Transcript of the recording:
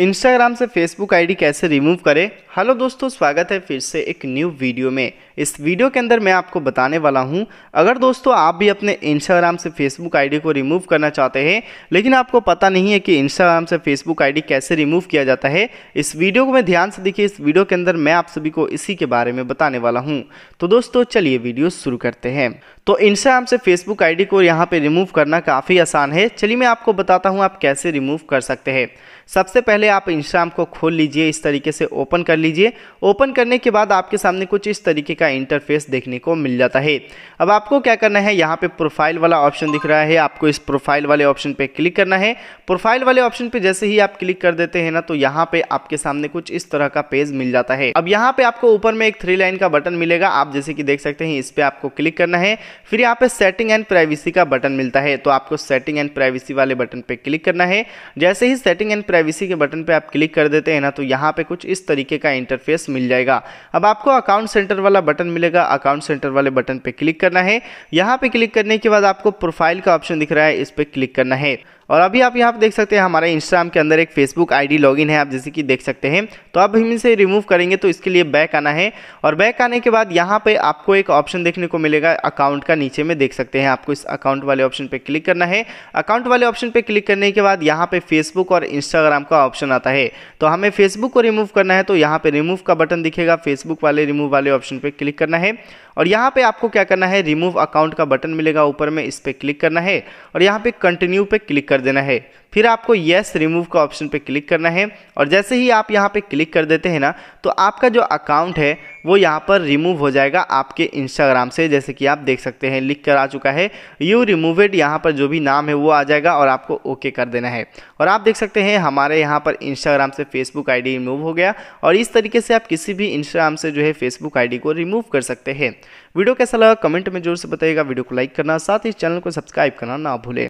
Instagram से Facebook ID कैसे remove करें हेलो दोस्तों स्वागत है फिर से एक न्यू वीडियो में इस वीडियो के अंदर मैं आपको बताने वाला हूं अगर दोस्तों आप भी अपने इंस्टाग्राम से फेसबुक आईडी को रिमूव करना चाहते हैं लेकिन आपको पता नहीं है कि इंस्टाग्राम से फेसबुक आईडी कैसे रिमूव किया जाता है इस वीडियो को मैं ध्यान से देखिए इस वीडियो के अंदर मैं आप सभी को इसी के बारे में बताने वाला हूँ तो दोस्तों चलिए वीडियो शुरू करते हैं तो इंस्टाग्राम से फेसबुक आईडी को यहाँ पर रिमूव करना काफ़ी आसान है चलिए मैं आपको बताता हूँ आप कैसे रिमूव कर सकते हैं सबसे पहले पहले आप इंस्टाग्राम को खोल लीजिए इस तरीके से ओपन कर लीजिए ओपन करने के बाद आपके सामने कुछ इस तरीके का इंटरफेस देखने को मिल जाता है अब आपको क्या करना है यहाँ पे प्रोफाइल वाला ऑप्शन दिख रहा है आपको इस प्रोफाइल वाले ऑप्शन पे क्लिक करना है प्रोफाइल वाले ऑप्शन पे जैसे ही आप क्लिक कर देते हैं ना तो यहाँ पे आपके सामने कुछ इस तरह का पेज मिल जाता है अब यहाँ पे आपको ऊपर में एक थ्री लाइन का बटन मिलेगा आप जैसे कि देख सकते हैं इस पर आपको क्लिक करना है फिर यहाँ पे सेटिंग एंड प्राइवेसी का बटन मिलता है तो आपको सेटिंग एंड प्राइवेसी वाले बटन पे क्लिक करना है जैसे ही सेटिंग एंड प्राइवेसी के बटन बटन पे आप क्लिक कर देते हैं ना तो यहाँ पे कुछ इस तरीके का इंटरफेस मिल जाएगा अब आपको अकाउंट सेंटर वाला बटन मिलेगा अकाउंट सेंटर वाले बटन पे क्लिक करना है यहाँ पे क्लिक करने के बाद आपको प्रोफाइल का ऑप्शन दिख रहा है इस पर क्लिक करना है और अभी आप यहाँ पर देख सकते हैं हमारे इंस्टाग्राम के अंदर एक फेसबुक आईडी लॉगिन है आप जैसे कि देख सकते हैं तो अब हम इसे रिमूव करेंगे तो इसके लिए बैक आना है और बैक आने के बाद यहाँ पर आपको एक ऑप्शन देखने को मिलेगा अकाउंट का नीचे में देख सकते हैं आपको इस अकाउंट वाले ऑप्शन पर क्लिक करना है अकाउंट वाले ऑप्शन पर क्लिक करने के बाद यहाँ पर फेसबुक और इंस्टाग्राम का ऑप्शन आता है तो हमें फेसबुक को रिमूव करना है तो यहाँ पर रिमूव का बटन दिखेगा फेसबुक वाले रिमूव वाले ऑप्शन पर क्लिक करना है और यहाँ पे आपको क्या करना है रिमूव अकाउंट का बटन मिलेगा ऊपर में इस पर क्लिक करना है और यहाँ पे कंटिन्यू पे क्लिक कर देना है फिर आपको येस रिमूव का ऑप्शन पे क्लिक करना है और जैसे ही आप यहाँ पे क्लिक कर देते हैं ना तो आपका जो अकाउंट है वो यहाँ पर रिमूव हो जाएगा आपके इंस्टाग्राम से जैसे कि आप देख सकते हैं लिख कर आ चुका है यू रिमूवेड यहाँ पर जो भी नाम है वो आ जाएगा और आपको ओके कर देना है और आप देख सकते हैं हमारे यहाँ पर इंस्टाग्राम से फेसबुक आई रिमूव हो गया और इस तरीके से आप किसी भी इंस्टाग्राम से जो है फेसबुक आई को रिमूव कर सकते हैं वीडियो कैसा लगा कमेंट में जोर से बताइएगा वीडियो को लाइक करना साथ ही चैनल को सब्सक्राइब करना ना भूलें